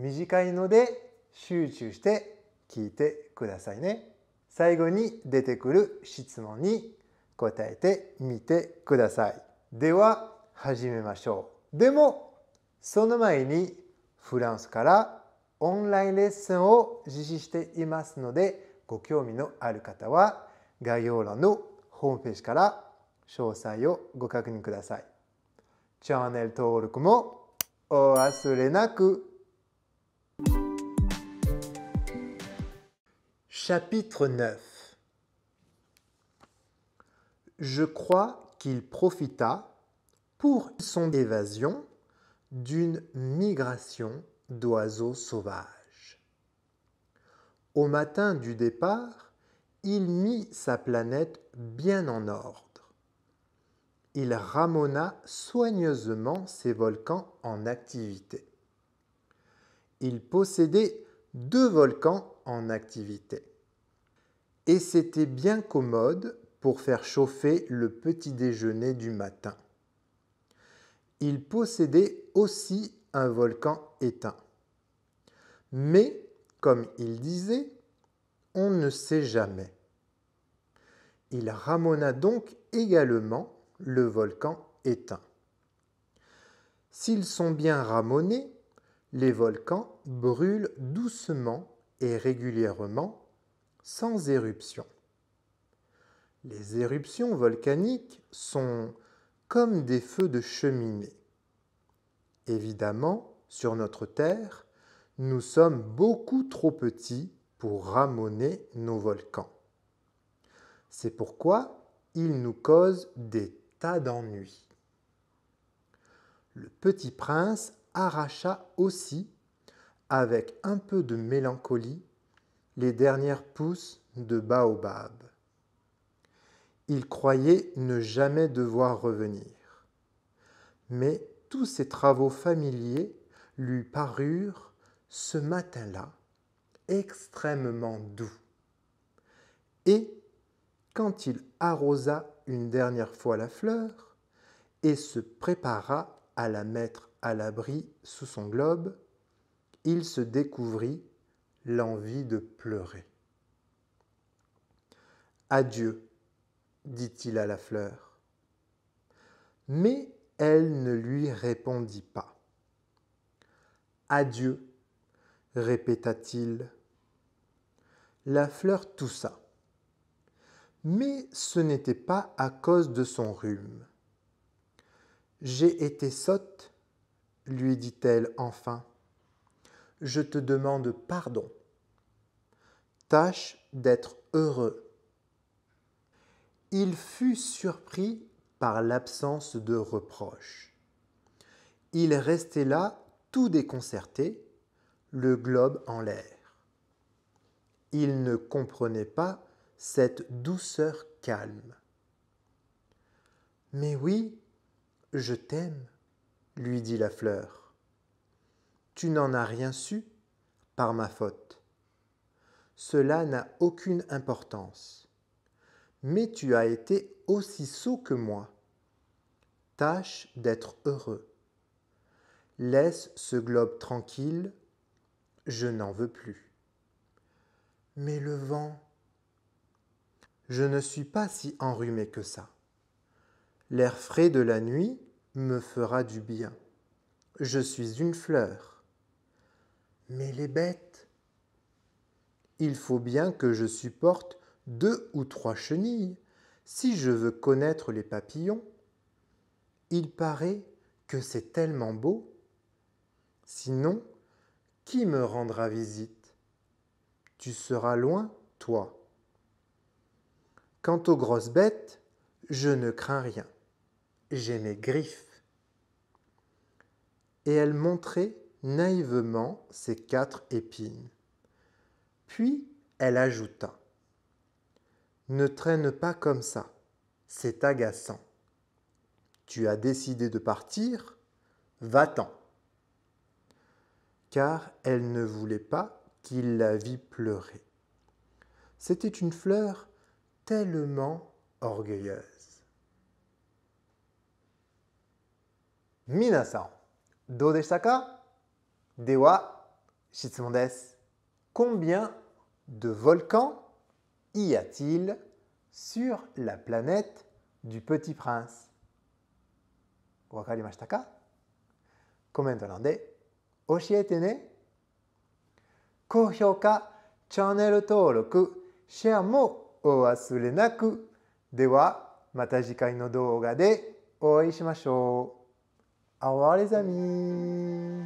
短いので集中して聞いてくださいね。最後に出てくる質問に答えてみてください。では始めましょう。でもその前にフランスからオンラインレッスンを実施していますのでご興味のある方は概要欄のホームページから詳細をご確認ください。チャンネル登録もお忘れなく Chapitre 9 Je crois qu'il profita, pour son évasion, d'une migration d'oiseaux sauvages. Au matin du départ, il mit sa planète bien en ordre. Il ramona soigneusement ses volcans en activité. Il possédait deux volcans en activité et c'était bien commode pour faire chauffer le petit déjeuner du matin. Il possédait aussi un volcan éteint. Mais, comme il disait, on ne sait jamais. Il ramona donc également le volcan éteint. S'ils sont bien ramonés, les volcans brûlent doucement et régulièrement sans éruption. Les éruptions volcaniques sont comme des feux de cheminée. Évidemment, sur notre Terre, nous sommes beaucoup trop petits pour ramoner nos volcans. C'est pourquoi ils nous causent des tas d'ennuis. Le petit prince arracha aussi, avec un peu de mélancolie, les dernières pousses de baobab. Il croyait ne jamais devoir revenir. Mais tous ses travaux familiers lui parurent, ce matin-là, extrêmement doux. Et quand il arrosa une dernière fois la fleur et se prépara à la mettre à l'abri sous son globe, il se découvrit l'envie de pleurer. Adieu, dit-il à la fleur. Mais elle ne lui répondit pas. Adieu, répéta-t-il. La fleur toussa. Mais ce n'était pas à cause de son rhume. J'ai été sotte, lui dit-elle enfin je te demande pardon. Tâche d'être heureux. Il fut surpris par l'absence de reproche. Il restait là tout déconcerté, le globe en l'air. Il ne comprenait pas cette douceur calme. Mais oui, je t'aime, lui dit la fleur. Tu n'en as rien su par ma faute. Cela n'a aucune importance. Mais tu as été aussi sot que moi. Tâche d'être heureux. Laisse ce globe tranquille, je n'en veux plus. Mais le vent. Je ne suis pas si enrhumé que ça. L'air frais de la nuit me fera du bien. Je suis une fleur. Mais les bêtes Il faut bien que je supporte deux ou trois chenilles si je veux connaître les papillons. Il paraît que c'est tellement beau. Sinon, qui me rendra visite Tu seras loin, toi. Quant aux grosses bêtes, je ne crains rien. J'ai mes griffes. Et elle montrait naïvement ses quatre épines. Puis elle ajouta Ne traîne pas comme ça, c'est agaçant. Tu as décidé de partir Va-t'en. Car elle ne voulait pas qu'il la vît pleurer. C'était une fleur tellement orgueilleuse. Minasan, do Dewa Shitsumondes, combien de volcans y a-t-il sur la planète du Petit Prince Wakarimashita ka Comment nande oshiete ne Ko ka channel toroku share mo owasure naku dewa mata jikai no douga de Au revoir les amis